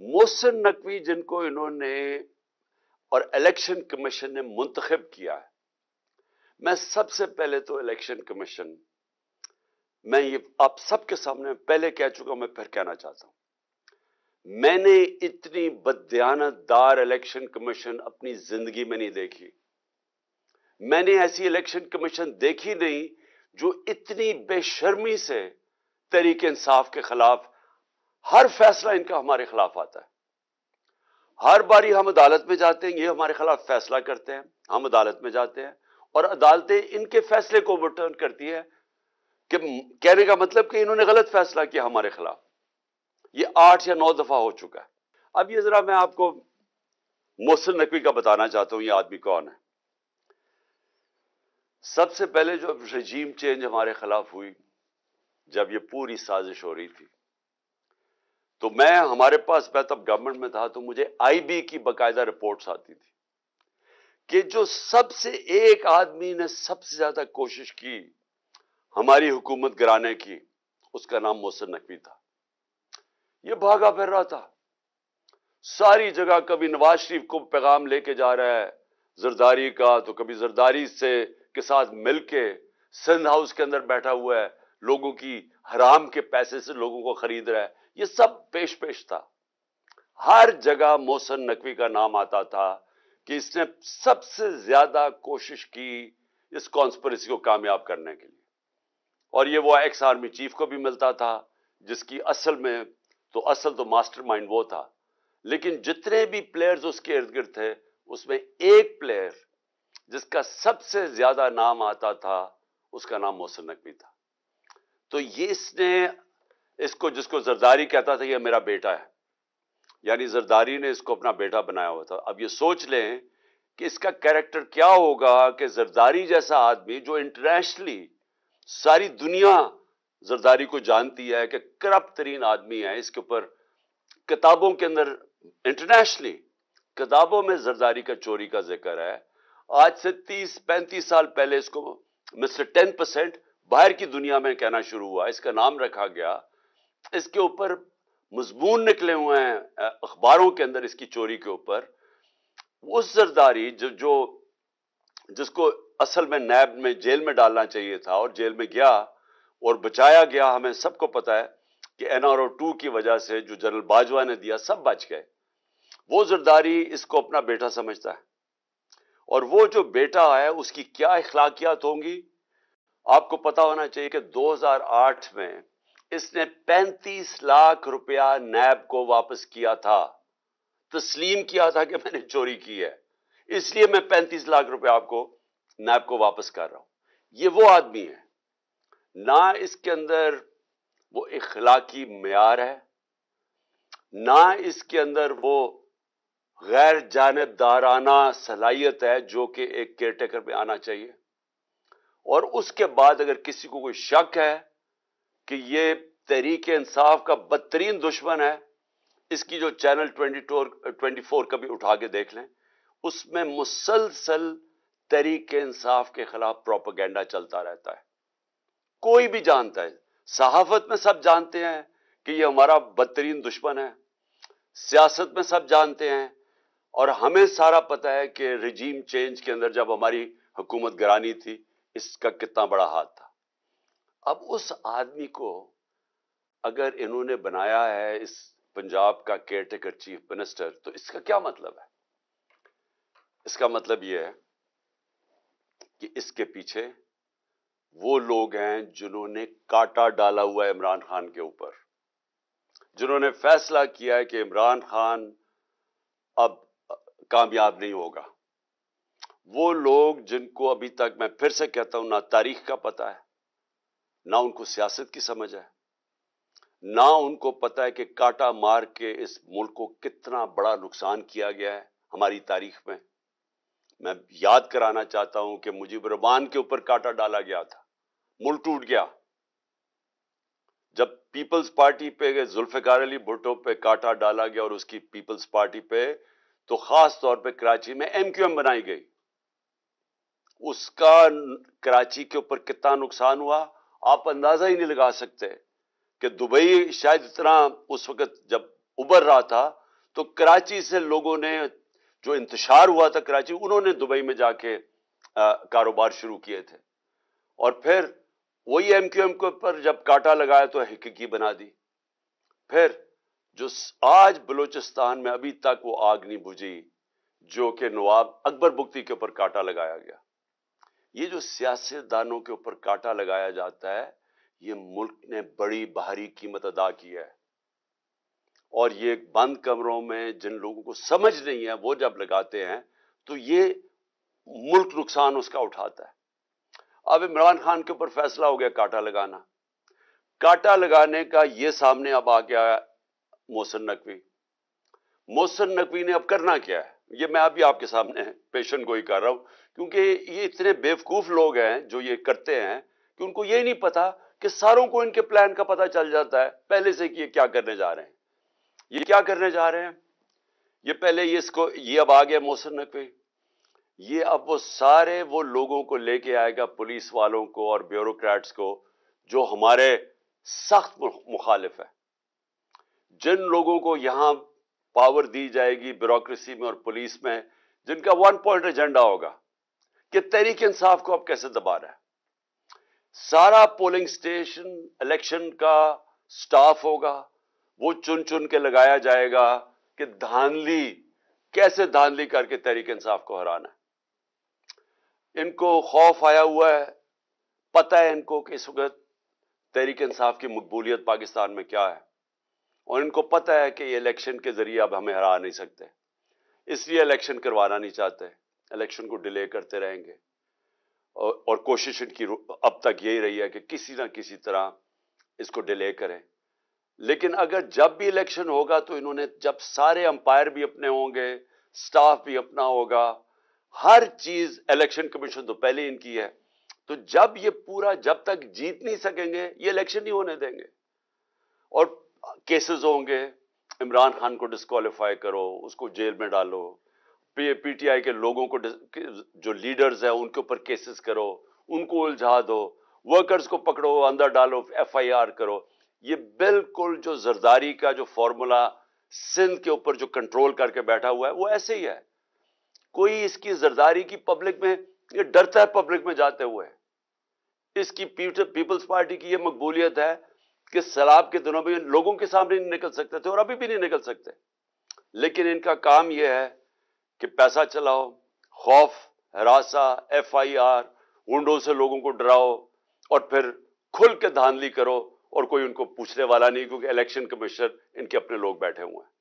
मोहसिन नकवी जिनको इन्होंने और इलेक्शन कमीशन ने मुंतखब किया है मैं सबसे पहले तो इलेक्शन कमीशन मैं ये आप सबके सामने पहले कह चुका हूं मैं फिर कहना चाहता हूं मैंने इतनी बदयानतदार इलेक्शन कमीशन अपनी जिंदगी में नहीं देखी मैंने ऐसी इलेक्शन कमीशन देखी नहीं जो इतनी बेशर्मी से तरीके इंसाफ के खिलाफ हर फैसला इनका हमारे खिलाफ आता है हर बारी हम अदालत में जाते हैं ये हमारे खिलाफ फैसला करते हैं हम अदालत में जाते हैं और अदालतें इनके फैसले को ओवरटर्न करती है कि कहने का मतलब कि इन्होंने गलत फैसला किया हमारे खिलाफ ये आठ या नौ दफा हो चुका है अब ये जरा मैं आपको मोहसिन नकवी का बताना चाहता हूं ये आदमी कौन है सबसे पहले जो रजीम चेंज हमारे खिलाफ हुई जब ये पूरी साजिश हो रही थी तो मैं हमारे पास मैं तब गवर्नमेंट में था तो मुझे आईबी की बकायदा रिपोर्ट्स आती थी कि जो सबसे एक आदमी ने सबसे ज्यादा कोशिश की हमारी हुकूमत गिराने की उसका नाम मोहसिन नकवी था यह भागा फिर रहा था सारी जगह कभी नवाज शरीफ को पैगाम लेके जा रहा है जरदारी का तो कभी जरदारी से के साथ मिलके सिंध हाउस के अंदर बैठा हुआ है लोगों की हराम के पैसे से लोगों को खरीद रहा है ये सब पेश पेश था हर जगह मोहसन नकवी का नाम आता था कि इसने सबसे ज्यादा कोशिश की इस कॉन्स्परेसी को कामयाब करने के लिए और ये वो एक्स आर्मी चीफ को भी मिलता था जिसकी असल में तो असल तो मास्टरमाइंड वो था लेकिन जितने भी प्लेयर्स उसके इर्द गिर्द थे उसमें एक प्लेयर जिसका सबसे ज्यादा नाम आता था उसका नाम मोहसन नकवी था तो ये इसने इसको जिसको जरदारी कहता था यह मेरा बेटा है यानी जरदारी ने इसको अपना बेटा बनाया हुआ था अब ये सोच लें कि इसका कैरेक्टर क्या होगा कि जरदारी जैसा आदमी जो इंटरनेशनली सारी दुनिया जरदारी को जानती है कि करप्ट तरीन आदमी है इसके ऊपर किताबों के अंदर इंटरनेशनली किताबों में जरदारी का चोरी का जिक्र है आज से तीस पैंतीस साल पहले इसको मिस्टर टेन परसेंट बाहर की दुनिया में कहना शुरू हुआ इसका नाम रखा गया इसके ऊपर मजमून निकले हुए हैं अखबारों के अंदर इसकी चोरी के ऊपर उस जरदारी जो जो जिसको असल में नैब में जेल में डालना चाहिए था और जेल में गया और बचाया गया हमें सबको पता है कि एन आर ओ टू की वजह से जो जनरल बाजवा ने दिया सब बच गए वो जरदारी इसको अपना बेटा समझता है और वो जो बेटा है उसकी क्या अखलाकियात होंगी आपको पता होना चाहिए कि दो हजार आठ में इसने 35 लाख रुपया नैब को वापस किया था तस्लीम किया था कि मैंने चोरी की है इसलिए मैं 35 लाख रुपया आपको नैब को वापस कर रहा हूं ये वो आदमी है ना इसके अंदर वो इखलाकी मैार है ना इसके अंदर वो गैर जानबदाराना सलाहियत है जो कि एक केयर टेकर में आना चाहिए और उसके बाद अगर किसी को कोई शक है कि ये तहरीक इंसाफ का बदतरीन दुश्मन है इसकी जो चैनल ट्वेंटी ट्वेंटी फोर कभी उठा के देख लें उसमें मुसलसल तहरीक इंसाफ के खिलाफ प्रोपागेंडा चलता रहता है कोई भी जानता है सहाफत में सब जानते हैं कि ये हमारा बदतरीन दुश्मन है सियासत में सब जानते हैं और हमें सारा पता है कि रिजीम चेंज के अंदर जब हमारी हुकूमत गरानी थी इसका कितना बड़ा हाथ था अब उस आदमी को अगर इन्होंने बनाया है इस पंजाब का केयरटेकर चीफ मिनिस्टर तो इसका क्या मतलब है इसका मतलब यह है कि इसके पीछे वो लोग हैं जिन्होंने काटा डाला हुआ है इमरान खान के ऊपर जिन्होंने फैसला किया है कि इमरान खान अब कामयाब नहीं होगा वो लोग जिनको अभी तक मैं फिर से कहता हूं ना तारीख का पता है ना उनको सियासत की समझ है ना उनको पता है कि काटा मार के इस मुल्क को कितना बड़ा नुकसान किया गया है हमारी तारीख में मैं याद कराना चाहता हूं कि मुजीब रबान के ऊपर काटा डाला गया था मुल्क टूट गया जब पीपल्स पार्टी पे जुल्फिकार अली भुट्टो पे काटा डाला गया और उसकी पीपल्स पार्टी पे तो खास तौर पे कराची में एमक्यूएम बनाई गई उसका कराची के ऊपर कितना नुकसान हुआ आप अंदाज़ा ही नहीं लगा सकते कि दुबई शायद इतना उस वक्त जब उबर रहा था तो कराची से लोगों ने जो इंतजार हुआ था कराची उन्होंने दुबई में जाके कारोबार शुरू किए थे और फिर वही एम क्यू एम के ऊपर जब काटा लगाया तो हकीकी बना दी फिर जो आज बलोचिस्तान में अभी तक वो आग नहीं बुझी जो कि नवाब अकबर बुख्ती के ऊपर काटा लगाया गया ये जो सियासतदानों के ऊपर काटा लगाया जाता है ये मुल्क ने बड़ी भारी कीमत अदा की है और ये बंद कमरों में जिन लोगों को समझ नहीं है वो जब लगाते हैं तो ये मुल्क नुकसान उसका उठाता है अब इमरान खान के ऊपर फैसला हो गया काटा लगाना काटा लगाने का ये सामने अब आ गया मोहसन नकवी मोहसन नकवी ने अब करना क्या है ये मैं अभी आपके सामने पेशन गोई कर रहा हूँ क्योंकि ये इतने बेवकूफ़ लोग हैं जो ये करते हैं कि उनको ये नहीं पता कि सारों को इनके प्लान का पता चल जाता है पहले से कि ये क्या करने जा रहे हैं ये क्या करने जा रहे हैं ये पहले ये इसको ये अब आ गया मोहसिन नकवी ये अब वो सारे वो लोगों को लेके आएगा पुलिस वालों को और ब्यूरोक्रेट्स को जो हमारे सख्त मुखालिफ है जिन लोगों को यहां पावर दी जाएगी ब्यूरोक्रेसी में और पुलिस में जिनका वन पॉइंट एजेंडा होगा कि तहरीक इंसाफ को आप कैसे दबा रहे हैं सारा पोलिंग स्टेशन इलेक्शन का स्टाफ होगा वो चुन चुन के लगाया जाएगा कि धानली कैसे धानली करके तहरीक इंसाफ को हराना है इनको खौफ आया हुआ है पता है इनको कि इस वक्त तहरीक इंसाफ की मकबूलियत पाकिस्तान में क्या है और इनको पता है कि ये इलेक्शन के ज़रिए अब हमें हरा नहीं सकते इसलिए इलेक्शन करवाना नहीं चाहते इलेक्शन को डिले करते रहेंगे और, और कोशिश इनकी अब तक यही रही है कि किसी ना किसी तरह इसको डिले करें लेकिन अगर जब भी इलेक्शन होगा तो इन्होंने जब सारे अंपायर भी अपने होंगे स्टाफ भी अपना होगा हर चीज़ इलेक्शन कमीशन तो पहले इनकी है तो जब ये पूरा जब तक जीत नहीं सकेंगे ये इलेक्शन नहीं होने देंगे और केसेस होंगे इमरान खान को डिस्कालीफाई करो उसको जेल में डालो पी पीटीआई के लोगों को जो लीडर्स हैं उनके ऊपर केसेस करो उनको उलझा दो वर्कर्स को पकड़ो अंदर डालो एफआईआर करो ये बिल्कुल जो जरदारी का जो फॉर्मूला सिंध के ऊपर जो कंट्रोल करके बैठा हुआ है वो ऐसे ही है कोई इसकी जरदारी की पब्लिक में ये डरता है पब्लिक में जाते हुए इसकी पीपल्स पार्टी की ये मकबूलियत है कि सैलाब के दिनों में लोगों के सामने नहीं निकल सकते थे और अभी भी नहीं निकल सकते लेकिन इनका काम यह है कि पैसा चलाओ खौफ हरासा एफ आई आर ऊंडों से लोगों को डराओ और फिर खुल के धांधली करो और कोई उनको पूछने वाला नहीं क्योंकि इलेक्शन कमिश्नर इनके अपने लोग बैठे हुए हैं